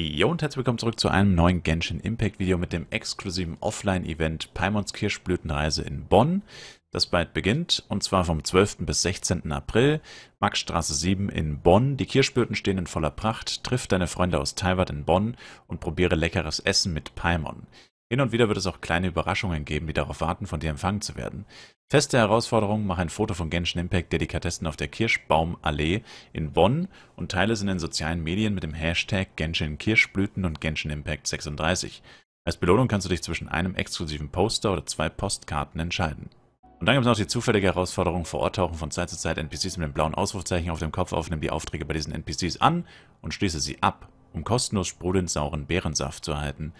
Jo und herzlich willkommen zurück zu einem neuen Genshin Impact Video mit dem exklusiven Offline-Event Paimons Kirschblütenreise in Bonn, das bald beginnt und zwar vom 12. bis 16. April, Maxstraße 7 in Bonn. Die Kirschblüten stehen in voller Pracht, triff deine Freunde aus Taiwan in Bonn und probiere leckeres Essen mit Paimon. Hin und wieder wird es auch kleine Überraschungen geben, die darauf warten, von dir empfangen zu werden. Feste Herausforderung, mach ein Foto von Genshin Impact Delikatessen auf der Kirschbaumallee in Bonn und teile es in den sozialen Medien mit dem Hashtag Genshin Kirschblüten und Genshin Impact 36. Als Belohnung kannst du dich zwischen einem exklusiven Poster oder zwei Postkarten entscheiden. Und dann gibt es noch die zufällige Herausforderung, vor Ort tauchen von Zeit zu Zeit NPCs mit dem blauen Ausrufzeichen auf dem Kopf auf, nimm die Aufträge bei diesen NPCs an und schließe sie ab, um kostenlos sprudelnd sauren Beerensaft zu erhalten.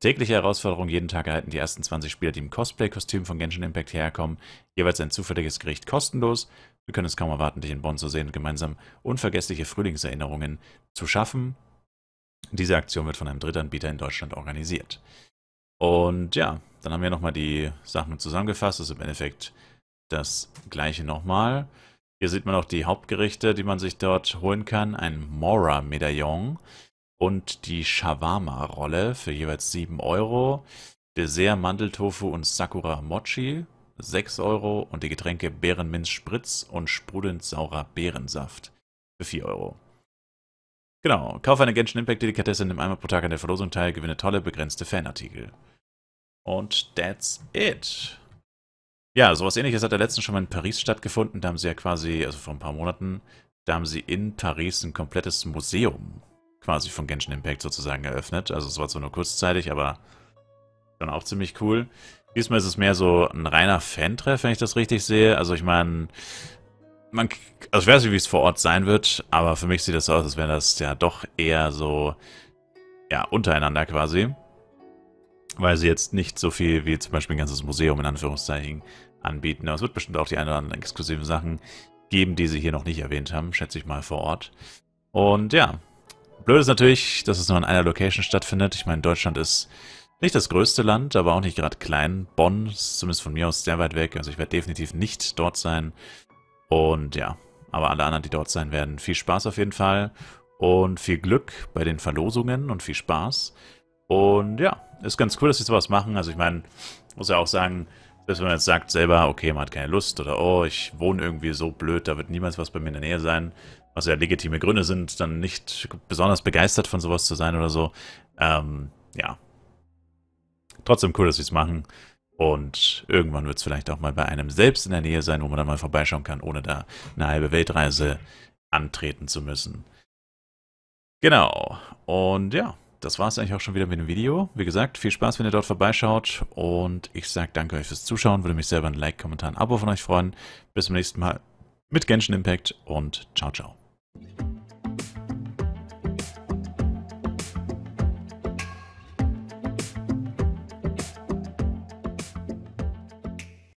Tägliche Herausforderung jeden Tag erhalten die ersten 20 Spieler, die im Cosplay-Kostüm von Genshin Impact herkommen, jeweils ein zufälliges Gericht kostenlos. Wir können es kaum erwarten, dich in Bonn zu sehen und gemeinsam unvergessliche Frühlingserinnerungen zu schaffen. Diese Aktion wird von einem Drittanbieter in Deutschland organisiert. Und ja, dann haben wir nochmal die Sachen zusammengefasst. Das ist im Endeffekt das gleiche nochmal. Hier sieht man auch die Hauptgerichte, die man sich dort holen kann. Ein Mora-Medaillon und die Shawarma-Rolle für jeweils 7 Euro. Dessert Mandeltofu und Sakura Mochi 6 Euro und die Getränke Bärenminz Spritz und sprudelnd saurer Beerensaft für 4 Euro. Genau, kauf eine Genshin Impact Delikatesse, nimm einmal pro Tag an der Verlosung teil, gewinne tolle, begrenzte Fanartikel. Und that's it. Ja, sowas ähnliches hat ja letztens schon mal in Paris stattgefunden, da haben sie ja quasi, also vor ein paar Monaten, da haben sie in Paris ein komplettes Museum quasi von Genshin Impact sozusagen eröffnet. Also es war zwar nur kurzzeitig, aber dann auch ziemlich cool. Diesmal ist es mehr so ein reiner Fan-Treff, wenn ich das richtig sehe. Also ich meine, man, also ich weiß nicht, wie es vor Ort sein wird, aber für mich sieht das so aus, als wäre das ja doch eher so, ja, untereinander quasi. Weil sie jetzt nicht so viel wie zum Beispiel ein ganzes Museum in Anführungszeichen anbieten. Aber es wird bestimmt auch die ein oder anderen exklusiven Sachen geben, die sie hier noch nicht erwähnt haben, schätze ich mal vor Ort. Und ja, Blöd ist natürlich, dass es nur an einer Location stattfindet. Ich meine, Deutschland ist nicht das größte Land, aber auch nicht gerade klein. Bonn ist zumindest von mir aus sehr weit weg. Also ich werde definitiv nicht dort sein. Und ja, aber alle anderen, die dort sein werden, viel Spaß auf jeden Fall. Und viel Glück bei den Verlosungen und viel Spaß. Und ja, ist ganz cool, dass sie sowas machen. Also ich meine, muss ja auch sagen, selbst wenn man jetzt sagt selber, okay, man hat keine Lust oder oh, ich wohne irgendwie so blöd, da wird niemals was bei mir in der Nähe sein was also ja legitime Gründe sind, dann nicht besonders begeistert von sowas zu sein oder so. Ähm, ja. Trotzdem cool, dass sie es machen. Und irgendwann wird es vielleicht auch mal bei einem selbst in der Nähe sein, wo man dann mal vorbeischauen kann, ohne da eine halbe Weltreise antreten zu müssen. Genau. Und ja, das war es eigentlich auch schon wieder mit dem Video. Wie gesagt, viel Spaß, wenn ihr dort vorbeischaut. Und ich sage danke euch fürs Zuschauen. Würde mich selber ein Like, Kommentar, ein Abo von euch freuen. Bis zum nächsten Mal mit Genshin Impact und ciao, ciao.